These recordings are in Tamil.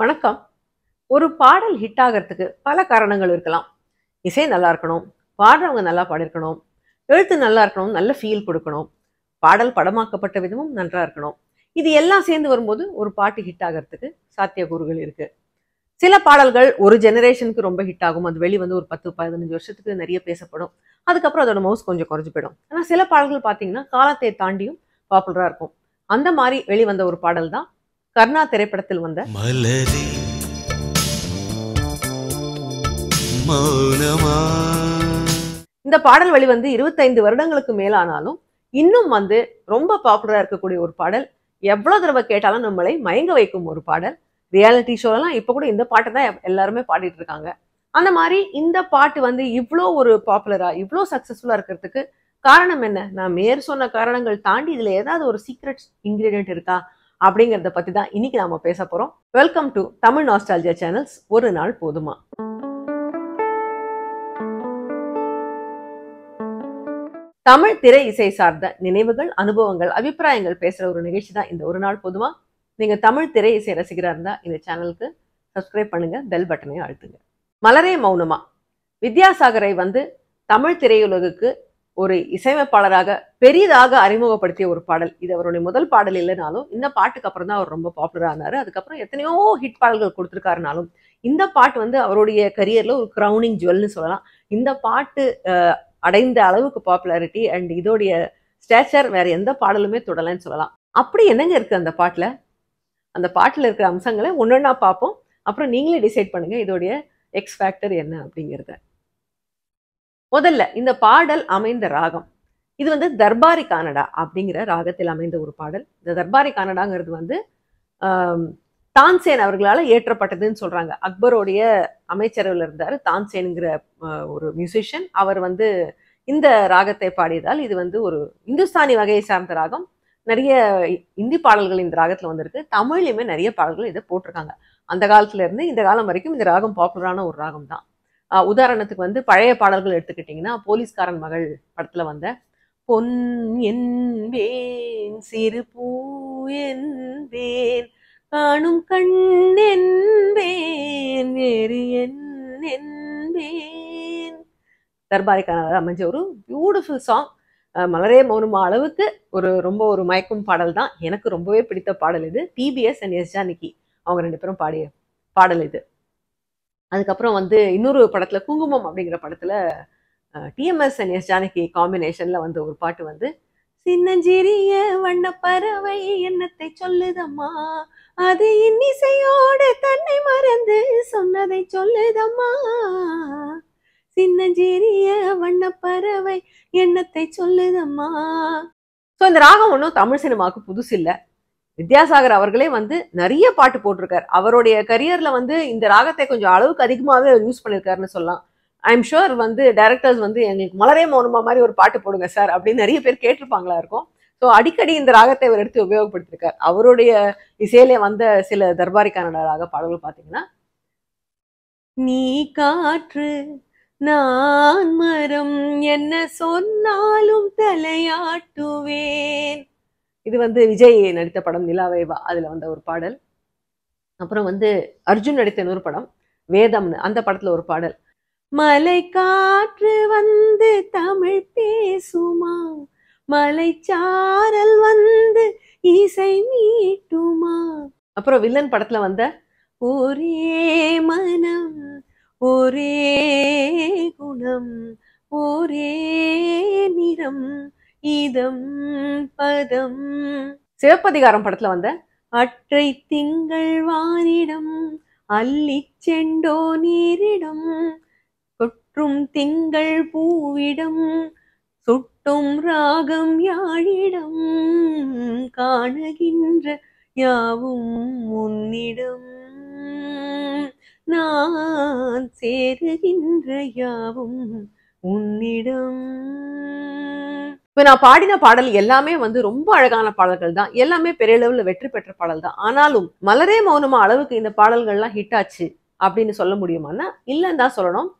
வணக்கம் ஒரு பாடல் ஹிட் ஆகிறதுக்கு பல காரணங்கள் இருக்கலாம் இசை நல்லா இருக்கணும் பாடுறவங்க நல்லா பாடிருக்கணும் எழுத்து நல்லா இருக்கணும் நல்ல ஃபீல் கொடுக்கணும் பாடல் படமாக்கப்பட்ட விதமும் நன்றாக இருக்கணும் இது எல்லாம் சேர்ந்து வரும்போது ஒரு பாட்டு ஹிட் ஆகிறதுக்கு சாத்தியக்கூறுகள் இருக்கு சில பாடல்கள் ஒரு ஜெனரேஷனுக்கு ரொம்ப ஹிட் ஆகும் அது வெளி வந்து ஒரு பத்து பதினஞ்சு வருஷத்துக்கு நிறைய பேசப்படும் அதுக்கப்புறம் அதோட மவுஸ் கொஞ்சம் குறைஞ்சு போயிடும் ஆனால் சில பாடல்கள் பார்த்தீங்கன்னா காலத்தை தாண்டியும் பாப்புலராக இருக்கும் அந்த மாதிரி வெளிவந்த ஒரு பாடல் தான் கர்ணா திரைப்படத்தில் வந்த மலரி இந்த பாடல் வெளிவந்து இருபத்தைந்து வருடங்களுக்கு மேலானாலும் இன்னும் வந்து ரொம்ப பாப்புலராக இருக்கக்கூடிய ஒரு பாடல் எவ்வளவு தடவை கேட்டாலும் நம்மளை மயங்க வைக்கும் ஒரு பாடல் ரியாலிட்டி ஷோலாம் இப்போ கூட இந்த பாட்டு தான் எல்லாருமே பாடிட்டு இருக்காங்க அந்த மாதிரி இந்த பாட்டு வந்து இவ்வளோ ஒரு பாப்புலரா இவ்வளோ சக்சஸ்ஃபுல்லா இருக்கிறதுக்கு காரணம் என்ன நான் மேற் சொன்ன காரணங்கள் தாண்டி இதில் ஏதாவது ஒரு சீக்ரெட் இன்கிரீடியன்ட் இருக்கா அப்படிங்கிறத பத்தி தான் இன்னைக்கு நாம பேச போறோம் welcome to Tamil nostalgia channels ஒரு நாள் போதுமா தமிழ் திரை இசை சார்ந்த நினைவுகள் அனுபவங்கள் அபிப்பிராயங்கள் பேசுற ஒரு நிகழ்ச்சி தான் இந்த ஒரு நாள் போதுமா நீங்க தமிழ் திரை இசை ரசிகரா இருந்தா இந்த சேனலுக்கு சப்ஸ்கிரைப் பண்ணுங்க பெல் பட்டனையும் அழுத்துங்க மலரே மௌனமா வித்யாசாகரை வந்து தமிழ் திரையுலகுக்கு ஒரு இசையமைப்பாளராக பெரிதாக அறிமுகப்படுத்திய ஒரு பாடல் இது அவருடைய முதல் பாடல் இல்லைனாலும் இந்த பாட்டுக்கு அப்புறம் தான் அவர் ரொம்ப பாப்புலர் ஆனார் அதுக்கப்புறம் எத்தனையோ ஹிட் பாடல்கள் கொடுத்துருக்காருனாலும் இந்த பாட்டு வந்து அவருடைய கரியர்ல ஒரு க்ரௌனிங் ஜுவல்னு சொல்லலாம் இந்த பாட்டு அடைந்த அளவுக்கு பாப்புலாரிட்டி அண்ட் இதோடைய ஸ்டேச்சர் வேற எந்த பாடலுமே தொடலைன்னு சொல்லலாம் அப்படி என்னங்க இருக்கு அந்த பாட்டில் அந்த பாட்டில் இருக்கிற அம்சங்களை ஒன்று ஒன்றா பார்ப்போம் அப்புறம் நீங்களே டிசைட் பண்ணுங்க இதோடைய எக்ஸ் ஃபேக்டர் என்ன அப்படிங்கிறத முதல்ல இந்த பாடல் அமைந்த ராகம் இது வந்து தர்பாரி கானடா அப்படிங்கிற ராகத்தில் அமைந்த ஒரு பாடல் இந்த தர்பாரி கானடாங்கிறது வந்து தான்சேன் அவர்களால் ஏற்றப்பட்டதுன்னு சொல்கிறாங்க அக்பருடைய அமைச்சரவில் இருந்தார் தான்சேனுங்கிற ஒரு மியூசிஷியன் அவர் வந்து இந்த ராகத்தை பாடியதால் இது வந்து ஒரு இந்துஸ்தானி வகையை சார்ந்த ராகம் நிறைய இந்தி பாடல்கள் இந்த ராகத்தில் வந்திருக்கு தமிழ்லையுமே நிறைய பாடல்கள் இதை போட்டிருக்காங்க அந்த காலத்துலேருந்து இந்த காலம் வரைக்கும் இந்த ராகம் பாப்புலரான ஒரு ராகம் தான் உதாரணத்துக்கு வந்து பழைய பாடல்கள் எடுத்துக்கிட்டிங்கன்னா போலீஸ்காரன் மகள் படத்தில் வந்த பொன் வேன் சிறு பூ என்பேன் காணும் கண் என்பேன் வேன் என்பேன் தர்பாரிக்கான அமைஞ்ச ஒரு பியூட்டிஃபுல் சாங் மலரே மௌனமா அளவுக்கு ஒரு ரொம்ப ஒரு மயக்கும் பாடல் தான் எனக்கு ரொம்பவே பிடித்த பாடல் இது டிபிஎஸ் அண்ட் எஸ் ஜானிக்கி அவங்க ரெண்டு பேரும் பாடிய பாடல் இது அதுக்கப்புறம் வந்து இன்னொரு படத்துல குங்குமம் அப்படிங்கிற படத்துல டிஎம்எஸ் அண்ட் எஸ் ஜானகி காம்பினேஷன்ல வந்து ஒரு பாட்டு வந்து சின்னஞ்சிறிய வண்ண பறவை எண்ணத்தை சொல்லுதம்மா அது இன்னிசையோட தன்னை மறந்து சொன்னதை சொல்லுதம்மா சின்னஞ்சிறிய வண்ண பறவை எண்ணத்தை சொல்லுதம்மா ஸோ இந்த ராகம் ஒன்றும் தமிழ் சினிமாவுக்கு புதுசு இல்லை வித்யாசாகர் அவர்களே வந்து நிறைய பாட்டு போட்டிருக்காரு அவருடைய கரியர்ல வந்து இந்த ராகத்தை கொஞ்சம் அளவுக்கு அதிகமாகவே யூஸ் பண்ணியிருக்காருன்னு சொல்லலாம் ஐ எம் ஷுர் வந்து டைரக்டர்ஸ் வந்து எங்களுக்கு மலரே மௌனமா மாதிரி ஒரு பாட்டு போடுங்க சார் அப்படின்னு நிறைய பேர் கேட்டிருப்பாங்களா இருக்கும் ஸோ அடிக்கடி இந்த ராகத்தை அவர் எடுத்து உபயோகப்படுத்திருக்கார் அவருடைய இசையிலே வந்த சில தர்பாரி கன்னட ராக பாடல்கள் பார்த்தீங்கன்னா நீ காற்று நான் மரம் என்ன சொன்னாலும் தலையாட்டுவேன் இது வந்து விஜய் நடித்த படம் நிலாவைவா அதில் வந்த ஒரு பாடல் அப்புறம் வந்து அர்ஜுன் நடித்த இன்னொரு படம் வேதம்னு அந்த படத்தில் ஒரு பாடல் மலை காற்று வந்து தமிழ் பேசுமா மலை சாரல் வந்து இசை மீட்டுமா அப்புறம் வில்லன் படத்துல வந்த ஒரே மனம் ஒரே குணம் ஒரே நிறம் இதம் பதம் சிவப்பதிகாரம் படத்துல வந்த அற்றை திங்கள் வானிடம் அள்ளி செண்டோ நீரிடம் தொற்றும் திங்கள் பூவிடம் சுட்டும் ராகம் யாழிடம் காணகின்ற யாவும் உன்னிடம் நான் சேருகின்ற யாவும் உன்னிடம் இப்போ நான் பாடின பாடல் எல்லாமே வந்து ரொம்ப அழகான பாடல்கள் தான் எல்லாமே பெரிய அளவில் வெற்றி பெற்ற பாடல் தான் ஆனாலும் மலரே மௌனமா அளவுக்கு இந்த பாடல்கள்லாம் ஹிட் ஆச்சு அப்படின்னு சொல்ல முடியுமானா இல்லைன்னு தான் சொல்லணும்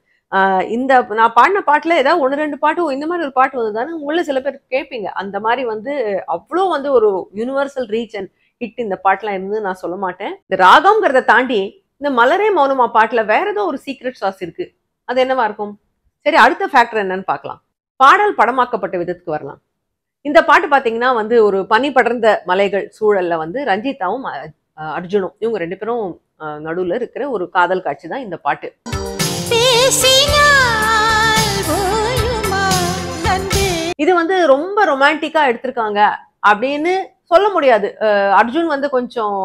இந்த நான் பாடின பாட்டில் ஏதாவது ஒன்று ரெண்டு பாட்டு இந்த மாதிரி ஒரு பாட்டு வந்ததுதானே உங்களில் சில பேர் கேட்பீங்க அந்த மாதிரி வந்து அவ்வளோ வந்து ஒரு யூனிவர்சல் ரீச் அண்ட் ஹிட் இந்த பாட்டெலாம் இருந்து நான் சொல்ல மாட்டேன் இந்த ராகம்ங்கிறத தாண்டி இந்த மலரே மௌனமா பாட்டில் வேற ஏதோ ஒரு சீக்ரெட் சாஸ் இருக்கு அது என்னவா இருக்கும் சரி அடுத்த ஃபேக்டர் என்னன்னு பார்க்கலாம் பாடல் படமாக்கப்பட்ட விதத்துக்கு வரலாம் இந்த பாட்டு பார்த்தீங்கன்னா வந்து ஒரு பனி படர்ந்த மலைகள் சூழல்ல வந்து ரஞ்சிதாவும் அர்ஜுனும் இவங்க ரெண்டு பேரும் நடுவில் இருக்கிற ஒரு காதல் காட்சி தான் இந்த பாட்டு இது வந்து ரொம்ப ரொமான்டிக்கா எடுத்திருக்காங்க அப்படின்னு சொல்ல முடியாது அர்ஜுன் வந்து கொஞ்சம்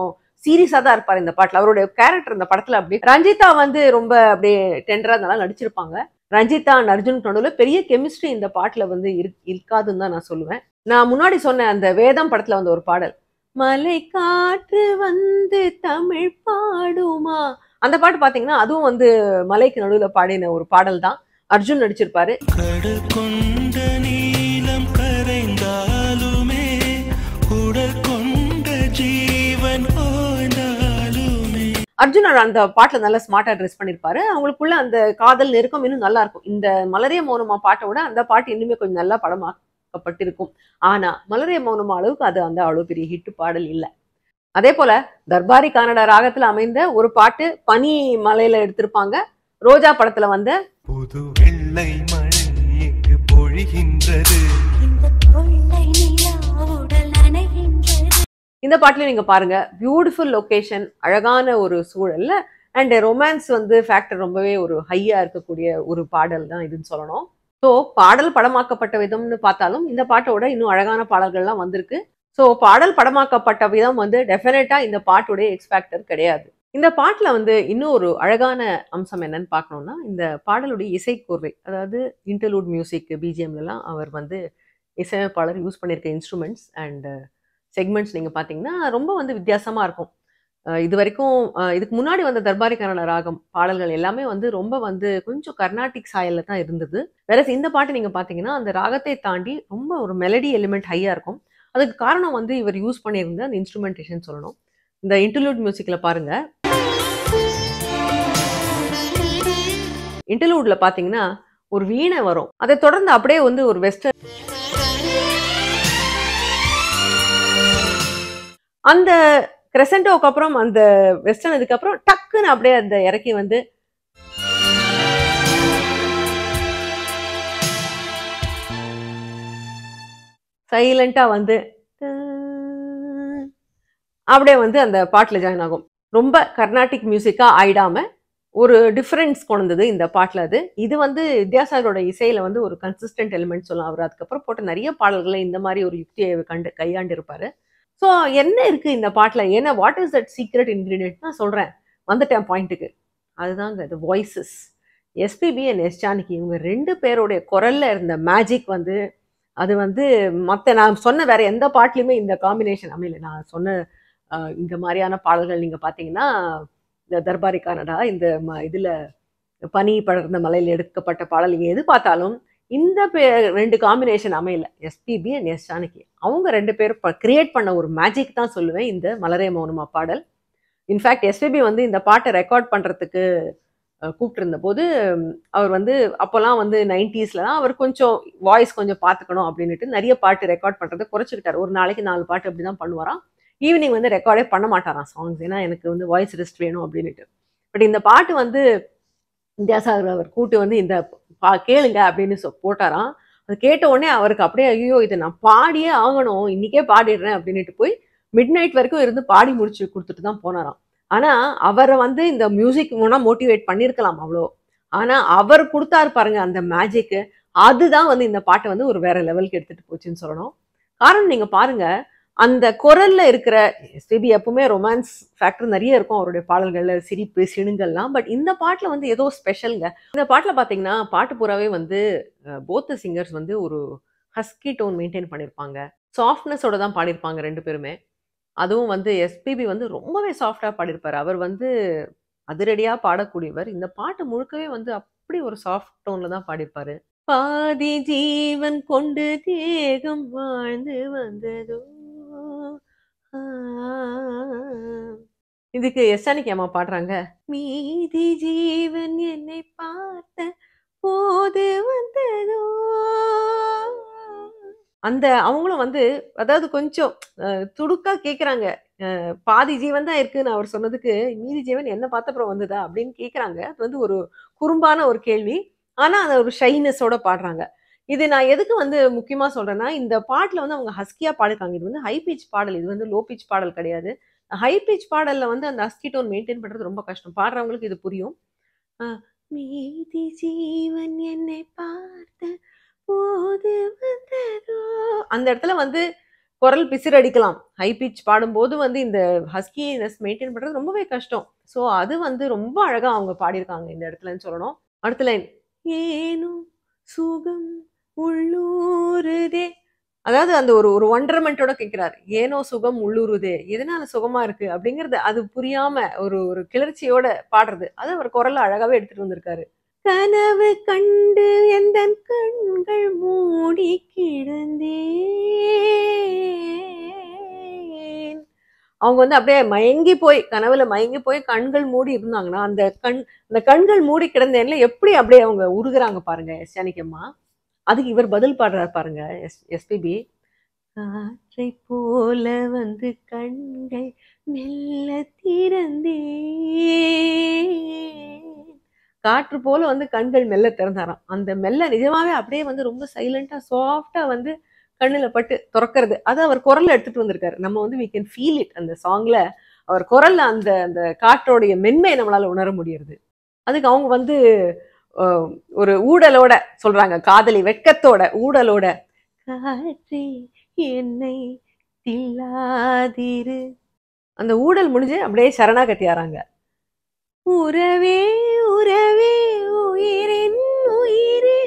சீரியஸா தான் இருப்பார் இந்த பாட்டுல அவருடைய கேரக்டர் இந்த படத்துல அப்படி ரஞ்சிதா வந்து ரொம்ப அப்படியே டெண்டரா இருந்தாலும் நடிச்சிருப்பாங்க ரஞ்சிதா அண்ட் அர்ஜுனுக்கு நடுவில் பெரிய கெமிஸ்ட்ரி இந்த பாட்டில் வந்து இருக்காதுன்னு தான் நான் சொல்லுவேன் நான் முன்னாடி சொன்ன அந்த வேதம் படத்தில் வந்த ஒரு பாடல் மலை காற்று வந்து தமிழ் பாடுமா அந்த பாட்டு பார்த்தீங்கன்னா அதுவும் வந்து மலைக்கு நடுவில் பாடின ஒரு பாடல் தான் அர்ஜுன் நடிச்சிருப்பாரு அர்ஜுனர் அந்த பாட்டில் நல்லா ஸ்மார்ட்டாக ட்ரெஸ் பண்ணியிருப்பாரு அவங்களுக்குள்ள அந்த காதல் நெருக்கம் இன்னும் நல்லா இருக்கும் இந்த மலரே மௌனமா பாட்டை விட அந்த பாட்டு இன்னுமே கொஞ்சம் நல்லா படமாக்கப்பட்டிருக்கும் ஆனால் மலரே மௌனமா அளவுக்கு அது அந்த அவ்வளோ பெரிய ஹிட்டு பாடல் இல்லை அதே போல தர்பாரி கானடா ராகத்தில் அமைந்த ஒரு பாட்டு பனி மலையில எடுத்திருப்பாங்க ரோஜா படத்துல வந்த புது வெள்ளை மழை பொழிகின்றது இந்த பாட்டிலையும் நீங்கள் பாருங்கள் பியூட்டிஃபுல் லொக்கேஷன் அழகான ஒரு சூழலில் அண்ட் ரொமான்ஸ் வந்து ஃபேக்டர் ரொம்பவே ஒரு ஹையாக இருக்கக்கூடிய ஒரு பாடல் தான் இதுன்னு சொல்லணும் ஸோ பாடல் படமாக்கப்பட்ட விதம்னு பார்த்தாலும் இந்த பாட்டோட இன்னும் அழகான பாடல்கள்லாம் வந்திருக்கு ஸோ பாடல் படமாக்கப்பட்ட விதம் வந்து டெஃபினட்டாக இந்த பாட்டுடைய எக்ஸ்பேக்டர் கிடையாது இந்த பாட்டில் வந்து இன்னும் ஒரு அழகான அம்சம் என்னன்னு பார்க்கணும்னா இந்த பாடலுடைய இசைக்கோர்வை அதாவது இன்டர்லூட் மியூசிக் பிஜிஎம்லலாம் அவர் வந்து இசையமைப்பாளர் யூஸ் பண்ணியிருக்க இன்ஸ்ட்ருமெண்ட்ஸ் அண்ட் செக்மெண்ட்ஸ் நீங்கள் பார்த்தீங்கன்னா ரொம்ப வந்து வித்தியாசமாக இருக்கும் இது வரைக்கும் இதுக்கு முன்னாடி வந்த தர்பாரிக்கான ராகம் பாடல்கள் எல்லாமே வந்து ரொம்ப வந்து கொஞ்சம் கர்நாடிக் சாயலில் தான் இருந்தது வேற இந்த பாட்டு நீங்கள் பார்த்தீங்கன்னா அந்த ராகத்தை தாண்டி ரொம்ப ஒரு மெலடி எலிமெண்ட் ஹையாக இருக்கும் அதுக்கு காரணம் வந்து இவர் யூஸ் பண்ணியிருந்த அந்த இன்ஸ்ட்ருமெண்டேஷன் சொல்லணும் இந்த இன்டர்லூட் மியூசிக்கில் பாருங்கள் இன்டர்லூட்ல பார்த்தீங்கன்னா ஒரு வீணை வரும் அதை தொடர்ந்து அப்படியே வந்து ஒரு வெஸ்டர்ன் அந்த கிரெசண்டோக்கு அப்புறம் அந்த வெஸ்டர்ன் இதுக்கப்புறம் டக்குன்னு அப்படியே அந்த இறக்கி வந்து சைலண்ட்டாக வந்து அப்படியே வந்து அந்த பாட்டில் ஜாயின் ஆகும் ரொம்ப கர்நாடிக் மியூசிக்காக ஆயிடாம ஒரு டிஃப்ரென்ஸ் கொண்டது இந்த பாட்டில் அது இது வந்து வித்யாசாகரோட இசையில் வந்து ஒரு கன்சிஸ்டன்ட் எலிமெண்ட் சொல்லலாம் அவர் அதுக்கப்புறம் போட்ட நிறைய பாடல்களை இந்த மாதிரி ஒரு யுக்தியை கண்டு கையாண்டு இருப்பாரு ஸோ என்ன இருக்குது இந்த பாட்டில் ஏன்னா what is that secret ingredient நான் சொல்கிறேன் வந்துட்டேன் பாயிண்ட்டுக்கு அதுதாங்க இந்த வாய்ஸஸ் எஸ்பிபி அண்ட் எஸ் ஜானிக்கு இவங்க ரெண்டு பேருடைய குரலில் இருந்த மேஜிக் வந்து அது வந்து மற்ற நான் சொன்ன வேற எந்த பாட்டிலையுமே இந்த காம்பினேஷன் அமையல நான் சொன்ன இந்த மாதிரியான பாடல்கள் நீங்கள் பார்த்தீங்கன்னா இந்த தர்பாரி கனடா இந்த இதில் பனி படர்ந்த மலையில் எடுக்கப்பட்ட பாடல் நீங்கள் எது பார்த்தாலும் இந்த ரெண்டு காம்பினேஷன் அமையல எஸ்பிபி அண்ட் எஸ் ஜானகி அவங்க ரெண்டு பேரும் கிரியேட் பண்ண ஒரு மேஜிக் தான் சொல்லுவேன் இந்த மலரே மௌனமா பாடல் இன்ஃபேக்ட் எஸ்பிபி வந்து இந்த பாட்டை ரெக்கார்ட் பண்ணுறதுக்கு கூப்பிட்டுருந்த போது அவர் வந்து அப்போல்லாம் வந்து நைன்டிஸில் தான் அவர் கொஞ்சம் வாய்ஸ் கொஞ்சம் பார்த்துக்கணும் அப்படின்ட்டு நிறைய பாட்டு ரெக்கார்ட் பண்ணுறதை குறைச்சிக்கிட்டார் ஒரு நாளைக்கு நாலு பாட்டு அப்படி தான் பண்ணுவாராம் ஈவினிங் வந்து ரெக்கார்டே பண்ண மாட்டாராம் சாங்ஸ் ஏன்னா எனக்கு வந்து வாய்ஸ் ரெஸ்ட் வேணும் அப்படின்ட்டு பட் இந்த பாட்டு வந்து வித்யாசாகர் அவர் கூட்டு வந்து இந்த பா கேளுங்க அப்படின்னு சொ போட்டாராம் அது கேட்ட உடனே அவருக்கு அப்படியே ஐயோ இதை நான் பாடியே ஆகணும் இன்னைக்கே பாடிடுறேன் அப்படின்ட்டு போய் மிட் நைட் வரைக்கும் இருந்து பாடி முடிச்சு கொடுத்துட்டு தான் போனாராம் ஆனால் அவரை வந்து இந்த மியூசிக் மூணாக மோட்டிவேட் பண்ணியிருக்கலாம் அவ்வளோ ஆனால் அவர் கொடுத்தாரு பாருங்க அந்த மேஜிக்கு அதுதான் வந்து இந்த பாட்டை வந்து ஒரு வேற லெவலுக்கு எடுத்துகிட்டு போச்சுன்னு சொல்லணும் காரணம் நீங்கள் பாருங்கள் அந்த குரல்ல இருக்கிற எஸ்பிபி எப்பவுமே ரொமான்ஸ் ஃபேக்டர் நிறைய இருக்கும் அவருடைய பாடல்களில் சிரிப்பு சிணுங்கள்லாம் பட் இந்த பாட்டில் வந்து ஏதோ ஸ்பெஷலுங்க இந்த பாட்டில் பார்த்தீங்கன்னா பாட்டு பூராவே வந்து போத்த சிங்கர்ஸ் வந்து ஒரு ஹஸ்கி டோன் மெயின்டைன் பண்ணியிருப்பாங்க சாஃப்ட்னஸோட தான் பாடியிருப்பாங்க ரெண்டு பேருமே அதுவும் வந்து எஸ்பிபி வந்து ரொம்பவே சாஃப்டாக பாடியிருப்பார் அவர் வந்து அதிரடியாக பாடக்கூடியவர் இந்த பாட்டு முழுக்கவே வந்து அப்படி ஒரு சாஃப்ட் டோனில் தான் பாடியிருப்பார் பாதி ஜீவன் கொண்டு தேகம் வாழ்ந்து வந்ததோ இதுக்கு எஸ்ஆனிக்கு அம்மா பாடுறாங்க மீதி ஜீவன் என்னை பார்த்த போது வந்ததோ அந்த அவங்களும் வந்து அதாவது கொஞ்சம் துடுக்கா கேட்குறாங்க பாதி ஜீவன் தான் இருக்குன்னு அவர் சொன்னதுக்கு மீதி ஜீவன் என்ன பார்த்தப்புறம் வந்ததா அப்படின்னு கேட்குறாங்க அது வந்து ஒரு குறும்பான ஒரு கேள்வி ஆனால் அதை ஒரு ஷைனஸோட பாடுறாங்க இது நான் எதுக்கு வந்து முக்கியமாக சொல்கிறேன்னா இந்த பாட்டில் வந்து அவங்க ஹஸ்கியாக பாடுக்காங்க இது வந்து ஹை பீச் பாடல் இது வந்து லோ பீச் பாடல் கிடையாது ஹை பிச் பாடலில் வந்து அந்த அஸ்கி டோன் மெயின்டைன் பண்ணுறது ரொம்ப கஷ்டம் பாடுறவங்களுக்கு இது புரியும் மீதி ஜீவன் என்னை பார்த்த போது வந்ததோ அந்த இடத்துல வந்து குரல் பிசிறடிக்கலாம் ஹை பிச் பாடும்போது வந்து இந்த ஹஸ்கினஸ் மெயின்டைன் பண்ணுறது ரொம்பவே கஷ்டம் ஸோ அது வந்து ரொம்ப அழகாக அவங்க பாடியிருக்காங்க இந்த இடத்துலன்னு சொல்லணும் அடுத்த லைன் ஏனும் சுகம் உள்ளூருதே அதாவது அந்த ஒரு ஒரு ஒண்டர்மெண்ட்டோட கேட்கிறாரு ஏனோ சுகம் உள்ளுருதே எதனால சுகமா இருக்கு அப்படிங்கிறது அது புரியாம ஒரு ஒரு கிளர்ச்சியோட பாடுறது அது அவர் குரல்ல அழகாவே எடுத்துட்டு வந்திருக்காரு கனவு கண்டு எந்த கண்கள் மூடி கிடந்தே அவங்க வந்து அப்படியே மயங்கி போய் கனவுல மயங்கி போய் கண்கள் மூடி இருந்தாங்கன்னா அந்த கண் அந்த கண்கள் மூடி கிடந்தேன்ல எப்படி அப்படியே அவங்க உருகுறாங்க பாருங்க சனிக்கம்மா அதுக்கு இவர் பதில் பாடுறாரு பாருங்க எஸ் எஸ்பிபி காற்றை போல வந்து கண்கள் மெல்ல திறந்தே காற்று போல வந்து கண்கள் மெல்ல திறந்தாராம் அந்த மெல்ல நிஜமாவே அப்படியே வந்து ரொம்ப சைலண்டா சாஃப்டா வந்து கண்ணில் பட்டு திறக்கிறது அது அவர் குரல்ல எடுத்துட்டு வந்திருக்காரு நம்ம வந்து வி கேன் ஃபீல் இட் அந்த சாங்ல அவர் குரல்ல அந்த அந்த காற்றோடைய மென்மையை நம்மளால உணர முடியறது அதுக்கு அவங்க வந்து ஒரு ஊடலோட சொல்றாங்க காதலி வெட்கத்தோட ஊடலோட காற்றி என்னை தில்லாதிரு அந்த ஊடல் முடிஞ்சு அப்படியே சரணாகத்தி ஆறாங்க உறவே உறவே உயிரின் உயிரே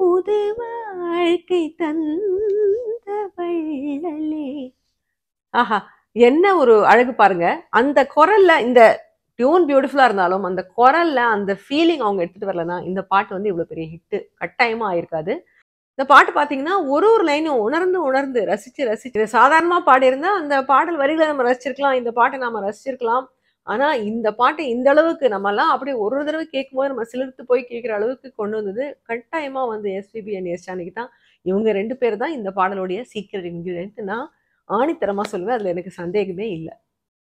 புது வாழ்க்கை தந்த வள்ளலே ஆஹா என்ன ஒரு அழகு பாருங்க அந்த குரல்ல இந்த டியூன் பியூட்டிஃபுல்லாக இருந்தாலும் அந்த குரலில் அந்த ஃபீலிங் அவங்க எடுத்துகிட்டு வரலன்னா இந்த பாட்டு வந்து இவ்வளோ பெரிய ஹிட்டு கட்டாயமாக ஆயிருக்காது இந்த பாட்டு பார்த்தீங்கன்னா ஒரு ஒரு லைனும் உணர்ந்து உணர்ந்து ரசித்து ரசித்து சாதாரணமாக பாடியிருந்தா அந்த பாடல் வரிகளை நம்ம ரசிச்சிருக்கலாம் இந்த பாட்டை நம்ம ரசிச்சிருக்கலாம் ஆனால் இந்த பாட்டை இந்த அளவுக்கு நம்மலாம் அப்படியே ஒரு தடவை கேட்கும்போது நம்ம சிலிர்த்து போய் கேட்குற அளவுக்கு கொண்டு வந்தது கட்டாயமாக வந்து எஸ்பிபி அண்ட் எஸ் ஜானிக்கு தான் இவங்க ரெண்டு பேர் தான் இந்த பாடலுடைய சீக்கிரம் இன்க்ரீடியன்ட் நான் ஆணித்தரமாக சொல்லுவேன் அதில் எனக்கு சந்தேகமே இல்லை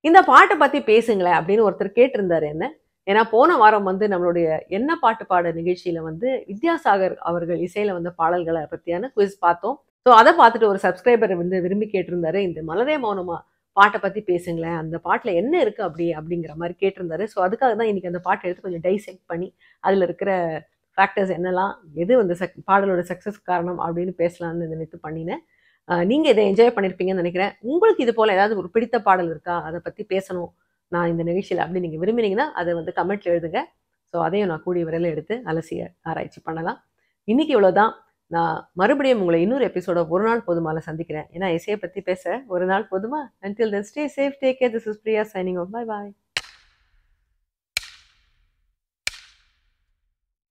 இந்த பாட்டை பற்றி பேசுங்களேன் அப்படின்னு ஒருத்தர் கேட்டிருந்தார் என்ன ஏன்னா போன வாரம் வந்து நம்மளுடைய என்ன பாட்டு பாட நிகழ்ச்சியில் வந்து வித்யாசாகர் அவர்கள் இசையில் வந்த பாடல்களை பற்றியான குவிஸ் பார்த்தோம் ஸோ அதை பார்த்துட்டு ஒரு சப்ஸ்கிரைபர் வந்து விரும்பி கேட்டிருந்தாரு இந்த மலரே மௌனமா பாட்டை பற்றி பேசுங்களேன் அந்த பாட்டில் என்ன இருக்குது அப்படி அப்படிங்கிற மாதிரி கேட்டிருந்தாரு ஸோ அதுக்காக தான் இன்றைக்கி அந்த பாட்டை எடுத்து கொஞ்சம் டைசெக்ட் பண்ணி அதில் இருக்கிற ஃபேக்டர்ஸ் என்னெல்லாம் எது வந்து சக் பாடலோட சக்ஸஸ் காரணம் அப்படின்னு பேசலாம்னு நினைத்து பண்ணினேன் நீங்கள் இதை என்ஜாய் பண்ணியிருப்பீங்கன்னு நினைக்கிறேன் உங்களுக்கு இது போல் ஏதாவது ஒரு பிடித்த பாடல் இருக்கா அதை பற்றி பேசணும் நான் இந்த நிகழ்ச்சியில் அப்படி நீங்கள் விரும்பினீங்கன்னா அதை வந்து கமெண்ட்டில் எழுதுங்க ஸோ அதையும் நான் கூடிய விரையில் எடுத்து அலசிய ஆராய்ச்சி பண்ணலாம் இன்றைக்கி இவ்வளோதான் நான் மறுபடியும் உங்களை இன்னொரு எபிசோட ஒரு நாள் போதுமால சந்திக்கிறேன் ஏன்னா இசையை பற்றி பேச ஒரு நாள் போதுமா until then stay safe take care this is Priya signing off bye bye